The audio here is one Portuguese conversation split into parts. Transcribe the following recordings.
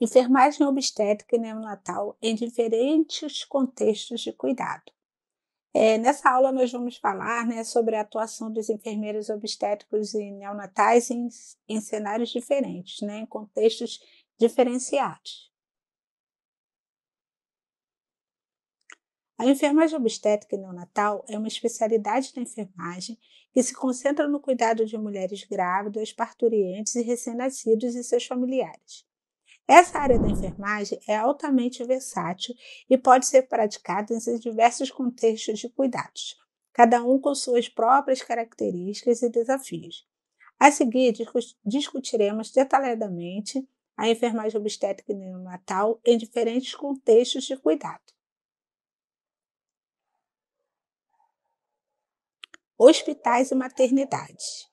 enfermagem obstétrica e neonatal em diferentes contextos de cuidado. É, nessa aula, nós vamos falar né, sobre a atuação dos enfermeiros obstétricos e neonatais em, em cenários diferentes, né, em contextos diferenciados. A enfermagem obstétrica e neonatal é uma especialidade da enfermagem que se concentra no cuidado de mulheres grávidas, parturientes e recém-nascidos e seus familiares. Essa área da enfermagem é altamente versátil e pode ser praticada em diversos contextos de cuidados, cada um com suas próprias características e desafios. A seguir, discutiremos detalhadamente a enfermagem obstétrica e neonatal em diferentes contextos de cuidado. Hospitais e maternidades.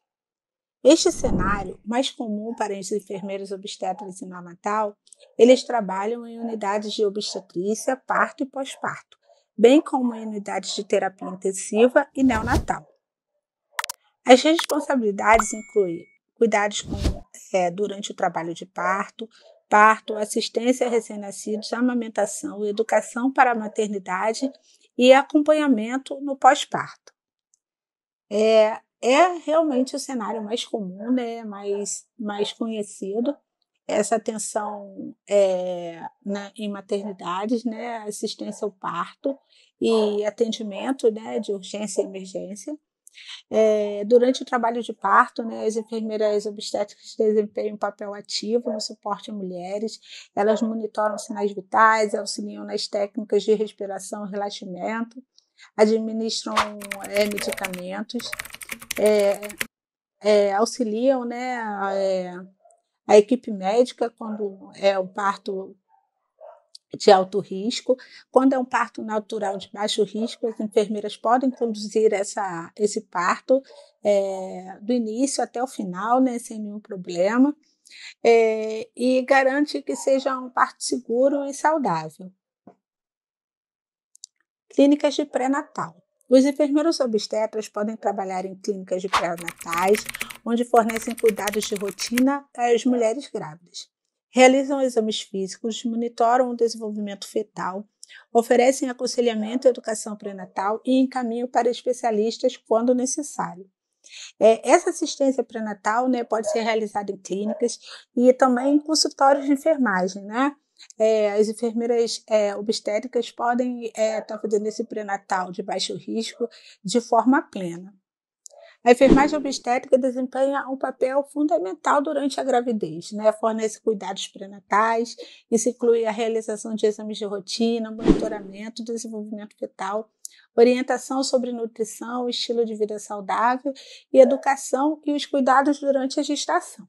Este cenário, mais comum para os enfermeiros obstetras e neonatal, eles trabalham em unidades de obstetrícia, parto e pós-parto, bem como em unidades de terapia intensiva e neonatal. As responsabilidades incluem cuidados com, é, durante o trabalho de parto, parto, assistência a recém-nascidos, amamentação, educação para a maternidade e acompanhamento no pós-parto. É, é realmente o cenário mais comum, né? mais, mais conhecido. Essa atenção é, em maternidades, né? assistência ao parto e atendimento né? de urgência e emergência. É, durante o trabalho de parto, né, as enfermeiras obstétricas desempenham um papel ativo no suporte a mulheres. Elas monitoram sinais vitais, auxiliam nas técnicas de respiração e relaxamento, administram é, medicamentos, é, é auxiliam né, a, é, a equipe médica quando é um parto de alto risco. Quando é um parto natural de baixo risco, as enfermeiras podem conduzir essa, esse parto é, do início até o final, né, sem nenhum problema, é, e garante que seja um parto seguro e saudável. Clínicas de pré-natal. Os enfermeiros obstetras podem trabalhar em clínicas de pré-natais, onde fornecem cuidados de rotina às mulheres grávidas. Realizam exames físicos, monitoram o desenvolvimento fetal, oferecem aconselhamento e educação pré-natal e encaminham para especialistas quando necessário. É, essa assistência pré-natal né, pode ser realizada em clínicas e também em consultórios de enfermagem, né? É, as enfermeiras é, obstétricas podem é, estar é, tá fazendo esse pré-natal de baixo risco de forma plena. A enfermagem obstétrica desempenha um papel fundamental durante a gravidez, né? fornece cuidados pré-natais, isso inclui a realização de exames de rotina, monitoramento do desenvolvimento fetal, orientação sobre nutrição, estilo de vida saudável e educação e os cuidados durante a gestação.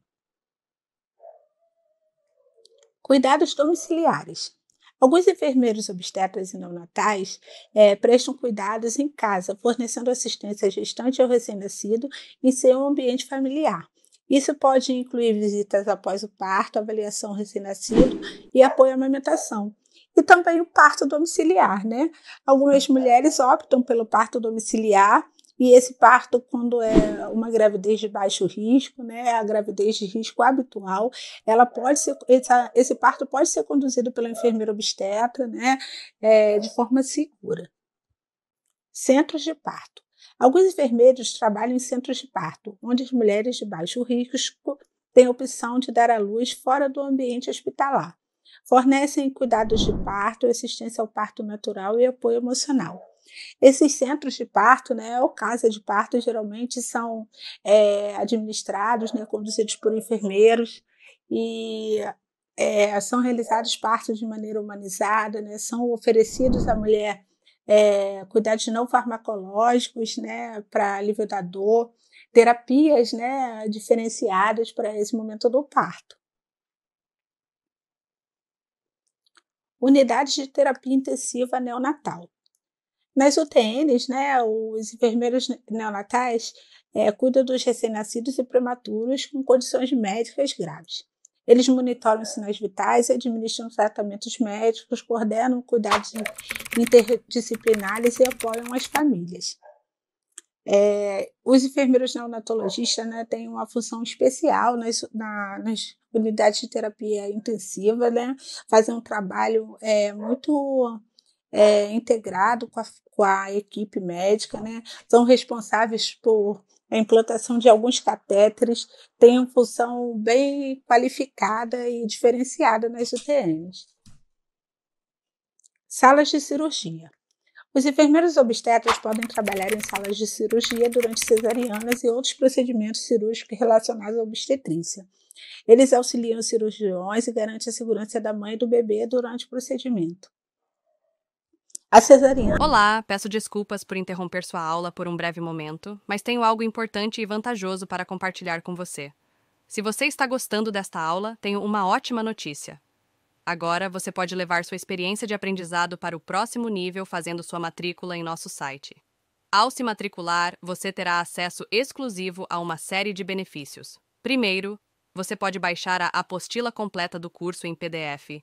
Cuidados domiciliares. Alguns enfermeiros obstetras e neonatais é, prestam cuidados em casa, fornecendo assistência gestante ao recém-nascido em seu ambiente familiar. Isso pode incluir visitas após o parto, avaliação recém-nascido e apoio à amamentação. E também o parto domiciliar, né? Algumas mulheres optam pelo parto domiciliar e esse parto, quando é uma gravidez de baixo risco, né, a gravidez de risco habitual, ela pode ser, esse parto pode ser conduzido pela enfermeira obstetra, né, é, de forma segura. Centros de parto. Alguns enfermeiros trabalham em centros de parto, onde as mulheres de baixo risco têm a opção de dar à luz fora do ambiente hospitalar. Fornecem cuidados de parto, assistência ao parto natural e apoio emocional. Esses centros de parto, né, ou casa de parto, geralmente são é, administrados, né, conduzidos por enfermeiros e é, são realizados partos de maneira humanizada, né, são oferecidos à mulher é, cuidados não farmacológicos, né, para alívio da dor, terapias, né, diferenciadas para esse momento do parto. Unidades de terapia intensiva neonatal. Nas UTNs, né, os enfermeiros neonatais é, cuidam dos recém-nascidos e prematuros com condições médicas graves. Eles monitoram sinais vitais, administram tratamentos médicos, coordenam cuidados interdisciplinares e apoiam as famílias. É, os enfermeiros neonatologistas né, têm uma função especial nas, na, nas unidades de terapia intensiva, né, fazem um trabalho é, muito é, integrado com a, com a equipe médica, né, são responsáveis por a implantação de alguns catéteres, tem uma função bem qualificada e diferenciada nas UTMs. Salas de cirurgia. Os enfermeiros obstetras podem trabalhar em salas de cirurgia durante cesarianas e outros procedimentos cirúrgicos relacionados à obstetrícia. Eles auxiliam os cirurgiões e garantem a segurança da mãe e do bebê durante o procedimento. A cesariana. Olá, peço desculpas por interromper sua aula por um breve momento, mas tenho algo importante e vantajoso para compartilhar com você. Se você está gostando desta aula, tenho uma ótima notícia. Agora você pode levar sua experiência de aprendizado para o próximo nível fazendo sua matrícula em nosso site. Ao se matricular, você terá acesso exclusivo a uma série de benefícios. Primeiro, você pode baixar a apostila completa do curso em PDF,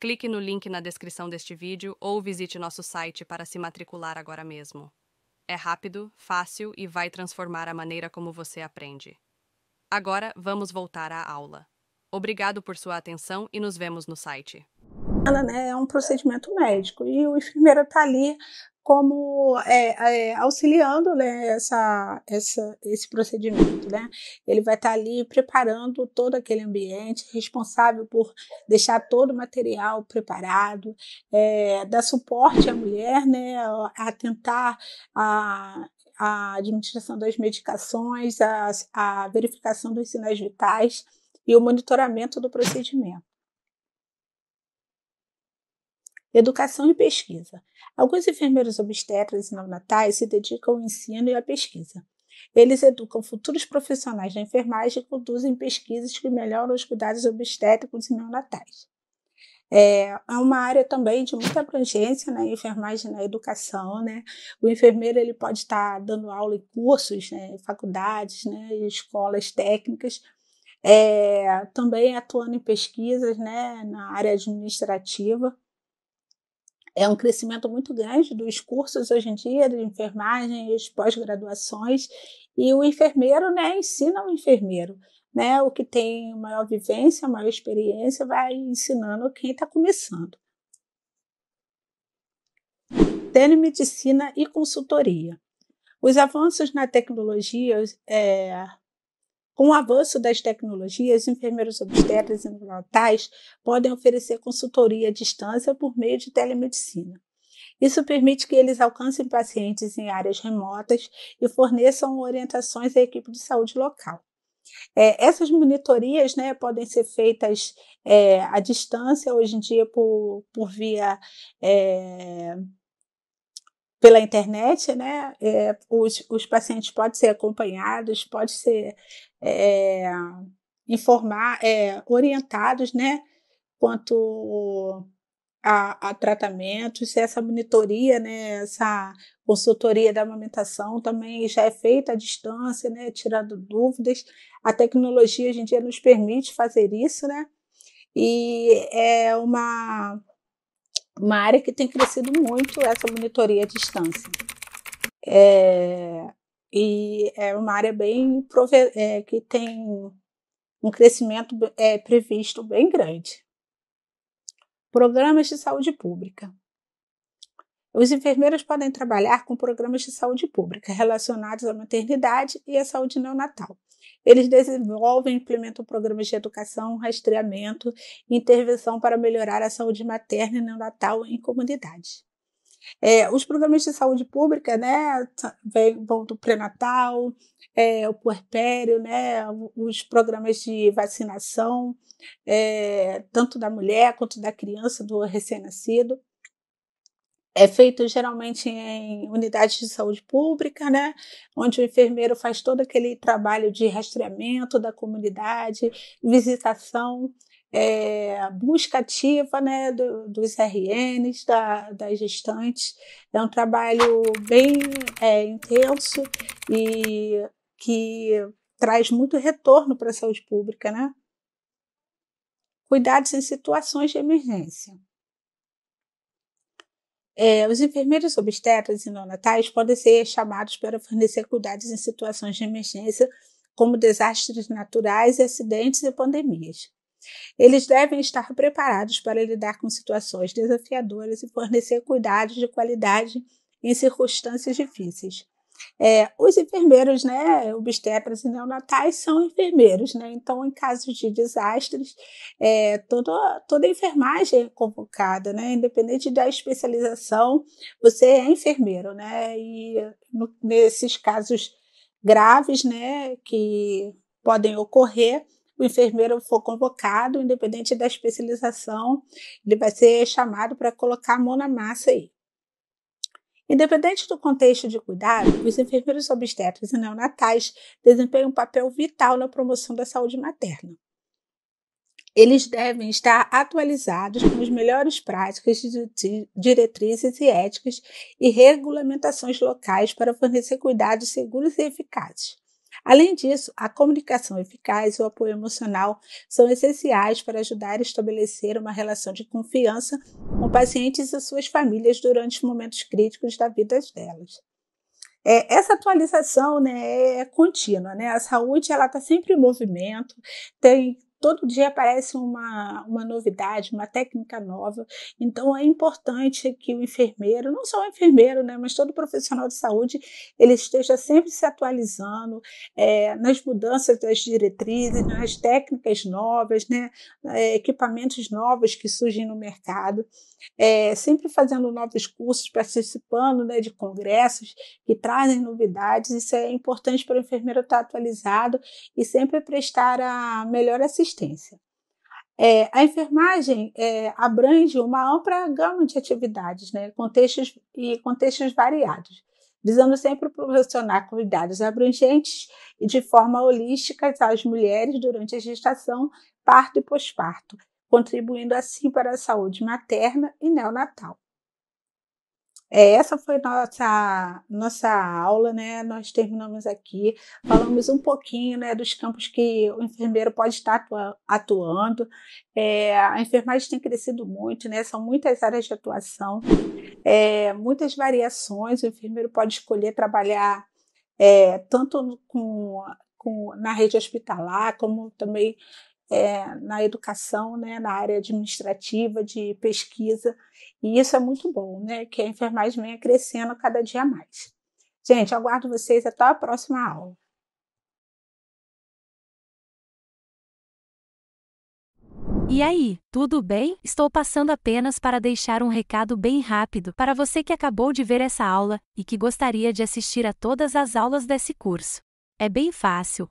Clique no link na descrição deste vídeo ou visite nosso site para se matricular agora mesmo. É rápido, fácil e vai transformar a maneira como você aprende. Agora, vamos voltar à aula. Obrigado por sua atenção e nos vemos no site né, é um procedimento médico e o enfermeiro está ali como é, é, auxiliando né, essa, essa, esse procedimento. Né? Ele vai estar tá ali preparando todo aquele ambiente, responsável por deixar todo o material preparado, é, dar suporte à mulher né, a tentar a, a administração das medicações, a, a verificação dos sinais vitais e o monitoramento do procedimento. Educação e pesquisa. Alguns enfermeiros obstetras e neonatais se dedicam ao ensino e à pesquisa. Eles educam futuros profissionais da enfermagem e conduzem pesquisas que melhoram os cuidados obstétricos e neonatais. É, é uma área também de muita abrangência né? enfermagem na educação, né? O enfermeiro ele pode estar dando aula em cursos, né? Em faculdades, né? Em escolas técnicas, é, também atuando em pesquisas, né? Na área administrativa é um crescimento muito grande dos cursos hoje em dia de enfermagem e pós-graduações e o enfermeiro né, ensina o enfermeiro. Né, o que tem maior vivência, maior experiência, vai ensinando quem está começando. Telemedicina e consultoria. Os avanços na tecnologia é, com o avanço das tecnologias, enfermeiros obstetras e neonatais podem oferecer consultoria à distância por meio de telemedicina. Isso permite que eles alcancem pacientes em áreas remotas e forneçam orientações à equipe de saúde local. É, essas monitorias né, podem ser feitas é, à distância, hoje em dia, por, por via é, pela internet, né? É, os, os pacientes podem ser acompanhados, podem ser é, informar, é, orientados, né? Quanto a, a, se essa monitoria, né? Essa consultoria da amamentação também já é feita à distância, né? Tirando dúvidas. A tecnologia hoje em dia nos permite fazer isso, né? E é uma uma área que tem crescido muito essa monitoria à distância. É, e é uma área bem é, que tem um crescimento é, previsto bem grande. Programas de saúde pública. Os enfermeiros podem trabalhar com programas de saúde pública relacionados à maternidade e à saúde neonatal. Eles desenvolvem e implementam programas de educação, rastreamento e intervenção para melhorar a saúde materna e neonatal em comunidade. É, os programas de saúde pública, né, vão do pré-natal, é, o puerpério, né, os programas de vacinação, é, tanto da mulher quanto da criança, do recém-nascido é feito geralmente em unidades de saúde pública, né? Onde o enfermeiro faz todo aquele trabalho de rastreamento da comunidade, visitação, é, busca ativa né, do, dos RNs, da, das gestantes. É um trabalho bem é, intenso e que traz muito retorno para a saúde pública, né? Cuidados em situações de emergência. É, os enfermeiros obstetras e neonatais podem ser chamados para fornecer cuidados em situações de emergência, como desastres naturais, acidentes e pandemias. Eles devem estar preparados para lidar com situações desafiadoras e fornecer cuidados de qualidade em circunstâncias difíceis. É, os enfermeiros, né, obstetras e neonatais são enfermeiros, né, então em casos de desastres, é, toda, toda enfermagem é convocada, né, independente da especialização, você é enfermeiro, né, e no, nesses casos graves, né, que podem ocorrer, o enfermeiro for convocado, independente da especialização, ele vai ser chamado para colocar a mão na massa aí. Independente do contexto de cuidado, os enfermeiros obstetras e neonatais desempenham um papel vital na promoção da saúde materna. Eles devem estar atualizados com as melhores práticas, diretrizes e éticas e regulamentações locais para fornecer cuidados seguros e eficazes. Além disso, a comunicação eficaz e o apoio emocional são essenciais para ajudar a estabelecer uma relação de confiança com pacientes e suas famílias durante momentos críticos da vida delas. É, essa atualização né, é contínua, né? A saúde ela está sempre em movimento, tem todo dia aparece uma, uma novidade, uma técnica nova. Então é importante que o enfermeiro, não só o enfermeiro, né, mas todo profissional de saúde, ele esteja sempre se atualizando é, nas mudanças das diretrizes, nas técnicas novas, né, eh, equipamentos novos que surgem no mercado, é, sempre fazendo novos cursos, participando né, de congressos que trazem novidades. Isso é importante para o enfermeiro estar atualizado e sempre prestar a melhor assistência assistência. É, a enfermagem é, abrange uma ampla gama de atividades, né, contextos e contextos variados, visando sempre proporcionar cuidados abrangentes e de forma holística às mulheres durante a gestação, parto e pós-parto, contribuindo assim para a saúde materna e neonatal. É, essa foi nossa nossa aula, né? Nós terminamos aqui, falamos um pouquinho, né, dos campos que o enfermeiro pode estar atua atuando. É, a enfermagem tem crescido muito, né? São muitas áreas de atuação, é, muitas variações. O enfermeiro pode escolher trabalhar é, tanto com, com na rede hospitalar, como também é, na educação, né, na área administrativa, de pesquisa, e isso é muito bom, né, que a enfermagem venha crescendo cada dia mais. Gente, aguardo vocês até a próxima aula. E aí, tudo bem? Estou passando apenas para deixar um recado bem rápido para você que acabou de ver essa aula e que gostaria de assistir a todas as aulas desse curso. É bem fácil,